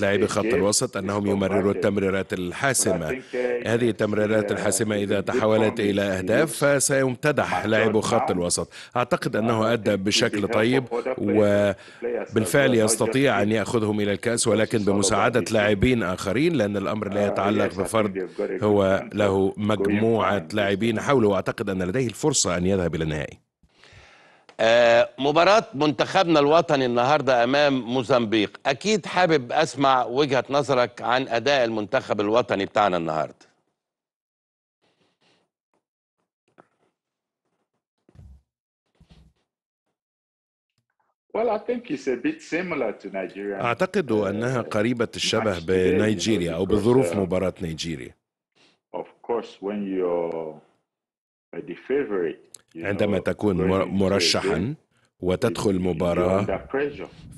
لاعبي خط الوسط أنهم يمرروا التمريرات الحاسمة uh, هذه التمريرات الحاسمة إذا تحولت إلى أهداف فسيمتدح لاعب خط الوسط أعتقد أنه أدى بشكل طيب وبالفعل يستطيع أن يأخذهم إلى الكأس ولكن بمساعدة لاعبين آخرين لأن الأمر لا uh, يتعلق بفرد هو له مجموعة لاعبين حوله وأعتقد أن لديه الفرصة أن يذهب إلى النهائي آه، مباراة منتخبنا الوطني النهاردة أمام موزمبيق أكيد حابب أسمع وجهة نظرك عن أداء المنتخب الوطني بتاعنا النهاردة أعتقد uh, أنها قريبة الشبه بنيجيريا أو بظروف uh, مباراة نيجيريا عندما تكون مرشحا وتدخل مباراة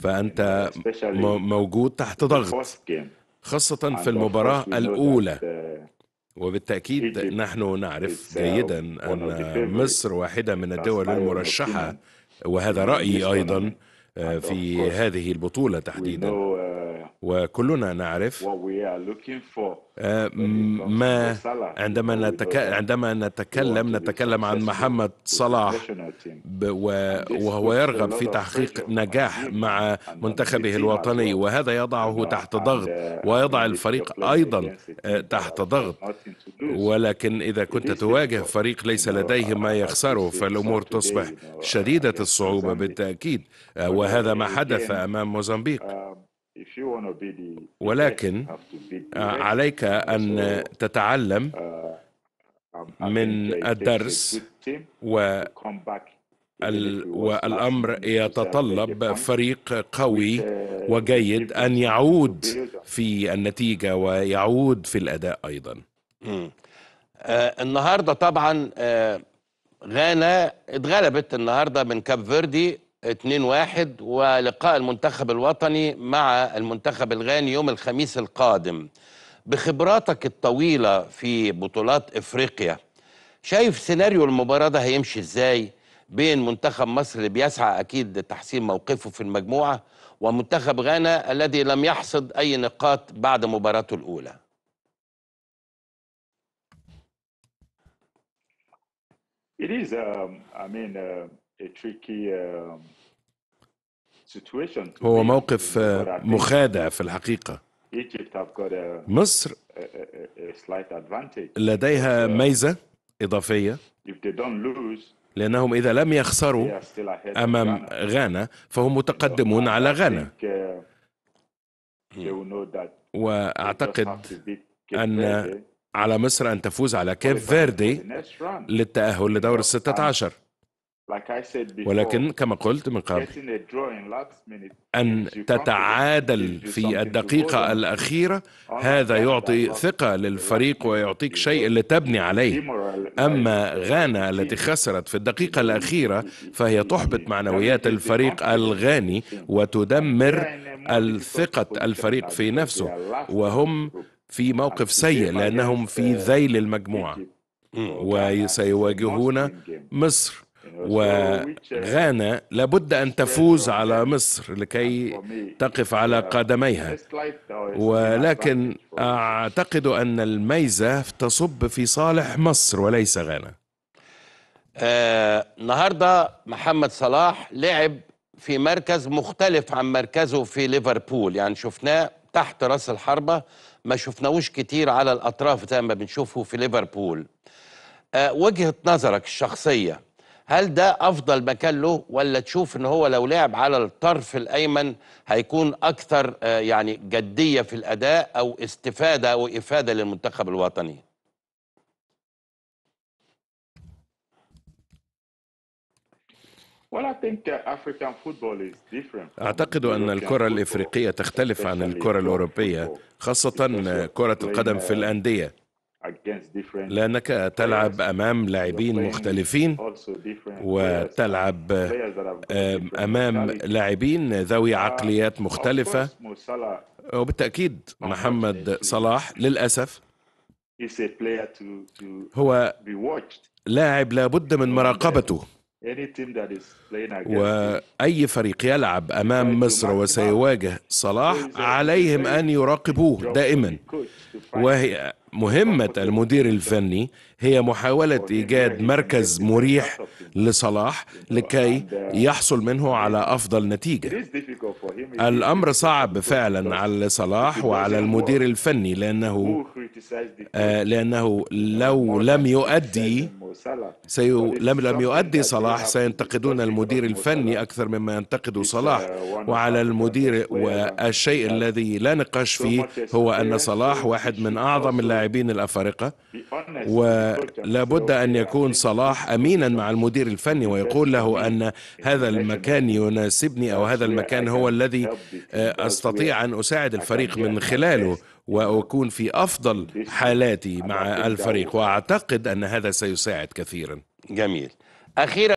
فأنت موجود تحت ضغط خاصة في المباراة الأولى uh, وبالتأكيد نحن نعرف uh, جيدا أن مصر واحدة من الدول المرشحة وهذا رأيي أيضا آه، في هذه البطولة تحديدا وكلنا نعرف آه، ما عندما نتكلم عندما نتكلم نتكلم عن محمد صلاح وهو يرغب في تحقيق نجاح مع منتخبه الوطني وهذا يضعه uh, تحت ضغط uh, ويضع الفريق ايضا آه، تحت ضغط ولكن اذا كنت تواجه فريق ليس لديه ما يخسره فالامور تصبح شديده uh, الصعوبه بالتاكيد آه، وهذا ما حدث امام موزمبيق ولكن آه، عليك ان تتعلم uh, من الدرس و والامر يتطلب فريق قوي uh, وجيد ان يعود في النتيجه ويعود في الاداء ايضا. آه، النهارده طبعا آه، غانا اتغلبت النهارده من كاب فيردي 2-1 ولقاء المنتخب الوطني مع المنتخب الغاني يوم الخميس القادم بخبراتك الطويلة في بطولات إفريقيا شايف سيناريو المباراة ده هيمشي إزاي بين منتخب مصر اللي بيسعى أكيد لتحسين موقفه في المجموعة ومنتخب غانا الذي لم يحصد أي نقاط بعد مباراته الأولى It is, um, I mean, uh... Um, هو موقف مخادع في الحقيقة. مصر لديها ميزة إضافية لأنهم إذا لم يخسروا أمام غانا فهم متقدمون على غانا uh, وأعتقد أن على مصر أن تفوز على كيف فيردي للتأهل لدور الستة عشر ولكن كما قلت من قبل أن تتعادل في الدقيقة الأخيرة هذا يعطي ثقة للفريق ويعطيك شيء لتبني عليه أما غانا التي خسرت في الدقيقة الأخيرة فهي تحبط معنويات الفريق الغاني وتدمر الثقة الفريق في نفسه وهم في موقف سيء لأنهم في uh, ذيل المجموعة وسيواجهون مصر وغانا uh, لابد أن تفوز على مصر لكي تقف على قدميها uh, ولكن أعتقد أن الميزة تصب في صالح مصر وليس غانا آه، النهارده محمد صلاح لعب في مركز مختلف عن مركزه في ليفربول يعني شفناه تحت راس الحربة ما شفناهوش كتير على الأطراف زي ما بنشوفه في ليفربول آه، وجهة نظرك الشخصية هل ده افضل مكان له ولا تشوف ان هو لو لعب على الطرف الايمن هيكون اكثر آه، يعني جديه في الاداء او استفاده او افاده للمنتخب الوطني uh, أعتقد أن الكرة الإفريقية تختلف عن الكرة الأوروبية خاصة كرة القدم في uh, الأندية لأنك تلعب أمام لاعبين مختلفين وتلعب أمام لاعبين ذوي uh, عقليات مختلفة وبالتأكيد محمد صلاح للأسف هو لاعب لابد من مراقبته وأي فريق يلعب أمام مصر وسيواجه صلاح عليهم أن يراقبوه دائما وهي مهمة المدير الفني هي محاولة إيجاد مركز مريح لصلاح لكي يحصل منه على أفضل نتيجة. الأمر صعب فعلا على صلاح وعلى المدير الفني لأنه آه، لأنه لو لم يؤدي لم لم يؤدي صلاح سينتقدون المدير الفني أكثر مما ينتقد صلاح وعلى المدير والشيء أه، الذي لا نقاش فيه هو أن صلاح واحد من أعظم اللاعبين الأفارقة ولا بد أن يكون صلاح أمينا مع المدير الفني ويقول له أن هذا المكان يناسبني أو هذا المكان هو الذي أه، أستطيع أن أساعد الفريق من خلاله واكون في افضل حالاتي مع الفريق واعتقد ان هذا سيساعد كثيرا جميل اخيرا